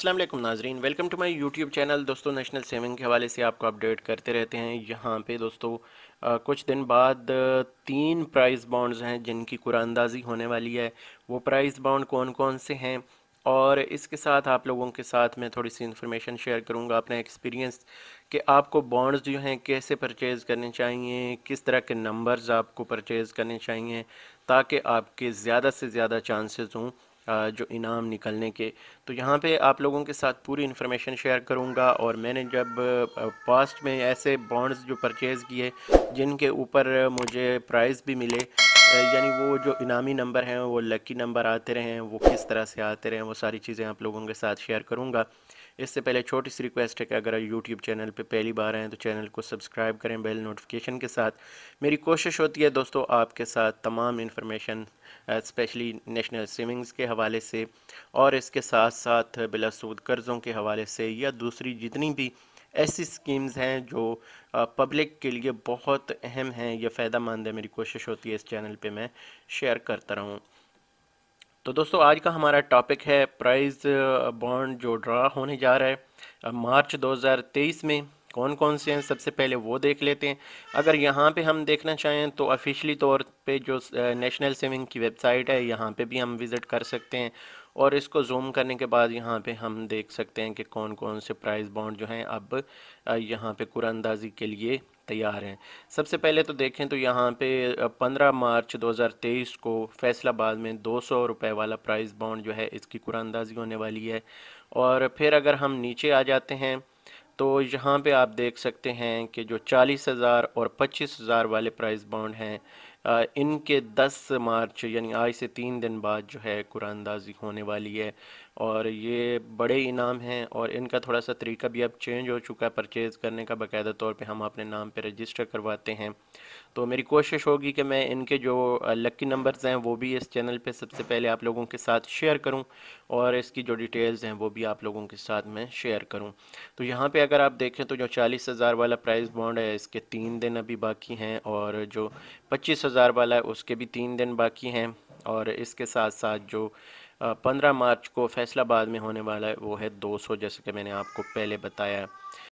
असलम नाजरीन welcome to my YouTube channel दोस्तों national saving के हवाले से आपको अपडेट करते रहते हैं यहाँ पे दोस्तों आ, कुछ दिन बाद तीन प्राइस बॉन्ड्स हैं जिनकी कुरानंदाजी होने वाली है वो प्राइस बॉन्ड कौन कौन से हैं और इसके साथ आप लोगों के साथ मैं थोड़ी सी इन्फॉर्मेशन शेयर करूँगा अपना एक्सपीरियंस कि आपको बॉन्ड्स जो हैं कैसे परचेज़ करने चाहिए किस तरह के नंबर्स आपको परचेज़ करने चाहिए ताकि आपके ज़्यादा से ज़्यादा चांसेस हों जो इनाम निकलने के तो यहाँ पे आप लोगों के साथ पूरी इन्फॉर्मेशन शेयर करूँगा और मैंने जब पास्ट में ऐसे बॉन्ड्स जो परचेज़ किए जिनके ऊपर मुझे प्राइज़ भी मिले यानी वो जो इनामी नंबर हैं वो लकी नंबर आते रहे हैं वो किस तरह से आते रहे हैं वो सारी चीज़ें आप लोगों के साथ शेयर करूँगा इससे पहले छोटी सी रिक्वेस्ट है कि अगर यूट्यूब चैनल पर पहली बार आएँ तो चैनल को सब्सक्राइब करें बेल नोटिफिकेशन के साथ मेरी कोशिश होती है दोस्तों आपके साथ तमाम इन्फॉर्मेशन स्पेशली नेशनल सेविंग्स के हवाले से और इसके साथ साथ बिलासूद कर्ज़ों के हवाले से या दूसरी जितनी भी ऐसी स्कीम्स हैं जो पब्लिक के लिए बहुत अहम हैं या फ़ायदा मंद है मेरी कोशिश होती है इस चैनल पे मैं शेयर करता रहूँ तो दोस्तों आज का हमारा टॉपिक है प्राइस बॉन्ड जो ड्रा होने जा रहा है मार्च 2023 में कौन कौन से हैं सबसे पहले वो देख लेते हैं अगर यहाँ पे हम देखना चाहें तो ऑफिशियली तौर पे जो नेशनल सेविंग की वेबसाइट है यहाँ पे भी हम विज़िट कर सकते हैं और इसको जूम करने के बाद यहाँ पे हम देख सकते हैं कि कौन कौन से प्राइस बॉन्ड जो हैं अब यहाँ पे कुरानंदाजी के लिए तैयार हैं सबसे पहले तो देखें तो यहाँ पे 15 मार्च 2023 को फैसलाबाद में दो सौ रुपये वाला प्राइस बॉन्ड जो है इसकी कुरानंदाजी होने वाली है और फिर अगर हम नीचे आ जाते हैं तो यहाँ पे आप देख सकते हैं कि जो चालीस हज़ार और पच्चीस हज़ार वाले प्राइस बाउंड हैं इनके 10 मार्च यानी आज से तीन दिन बाद जो है कुरान दाजी होने वाली है और ये बड़े इनाम हैं और इनका थोड़ा सा तरीका भी अब चेंज हो चुका है परचेज़ करने का बाकायदा तौर पे हम अपने नाम पे रजिस्टर करवाते हैं तो मेरी कोशिश होगी कि मैं इनके जो लकी नंबर्स हैं वो भी इस चैनल पे सबसे पहले आप लोगों के साथ शेयर करूं और इसकी जो डिटेल्स हैं वो भी आप लोगों के साथ मैं शेयर करूँ तो यहाँ पर अगर आप देखें तो जो चालीस हज़ार वाला प्राइस बॉन्ड है इसके तीन दिन अभी बाकी हैं और जो पच्चीस हज़ार वाला है उसके भी तीन दिन बाकी हैं और इसके साथ साथ जो पंद्रह मार्च को फैसलाबाद में होने वाला है वो है दो सौ जैसे कि मैंने आपको पहले बताया